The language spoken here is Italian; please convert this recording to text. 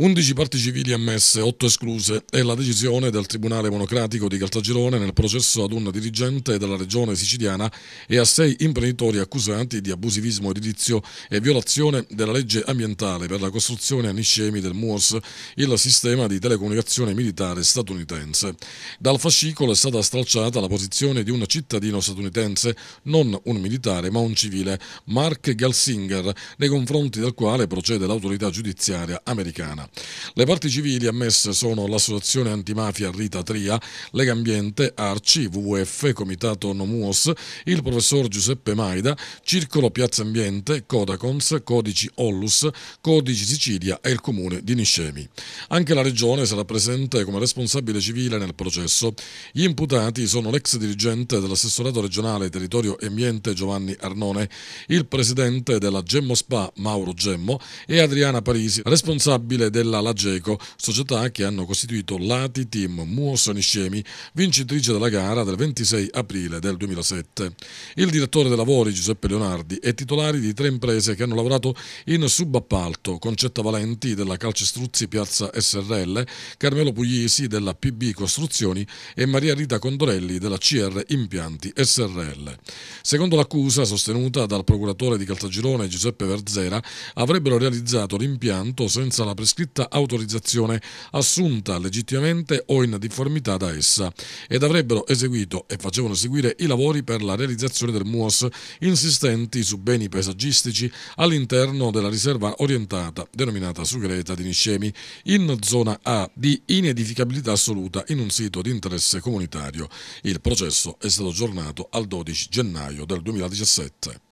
11 parti civili ammesse, 8 escluse, è la decisione del Tribunale Monocratico di Caltagirone nel processo ad un dirigente della regione siciliana e a sei imprenditori accusati di abusivismo edilizio e violazione della legge ambientale per la costruzione a Niscemi del MUOS, il sistema di telecomunicazione militare statunitense. Dal fascicolo è stata stralciata la posizione di un cittadino statunitense, non un militare ma un civile, Mark Galsinger, nei confronti del quale procede l'autorità giudiziaria americana. Le parti civili ammesse sono l'Associazione Antimafia Rita Tria, Lega Ambiente, Arci, WWF, Comitato Nomuos, il professor Giuseppe Maida, Circolo Piazza Ambiente, Codacons, Codici Ollus, Codici Sicilia e il Comune di Niscemi. Anche la Regione sarà presente come responsabile civile nel processo. Gli imputati sono l'ex dirigente dell'assessorato regionale Territorio e Ambiente Giovanni Arnone, il presidente della Gemmo Spa Mauro Gemmo e Adriana Parisi, responsabile del della Lageco, società che hanno costituito l'ATI Team Muosaniscemi, vincitrice della gara del 26 aprile del 2007. Il direttore dei lavori Giuseppe Leonardi è titolare di tre imprese che hanno lavorato in subappalto, Concetta Valenti della Calcestruzzi Piazza SRL, Carmelo Puglisi della PB Costruzioni e Maria Rita Condorelli della CR Impianti SRL. Secondo l'accusa sostenuta dal procuratore di Caltagirone Giuseppe Verzera, avrebbero realizzato l'impianto senza la prescrizione iscritta autorizzazione assunta legittimamente o in difformità da essa ed avrebbero eseguito e facevano seguire i lavori per la realizzazione del MUOS insistenti su beni paesaggistici all'interno della riserva orientata denominata Sugreta di Niscemi in zona A di inedificabilità assoluta in un sito di interesse comunitario. Il processo è stato aggiornato al 12 gennaio del 2017.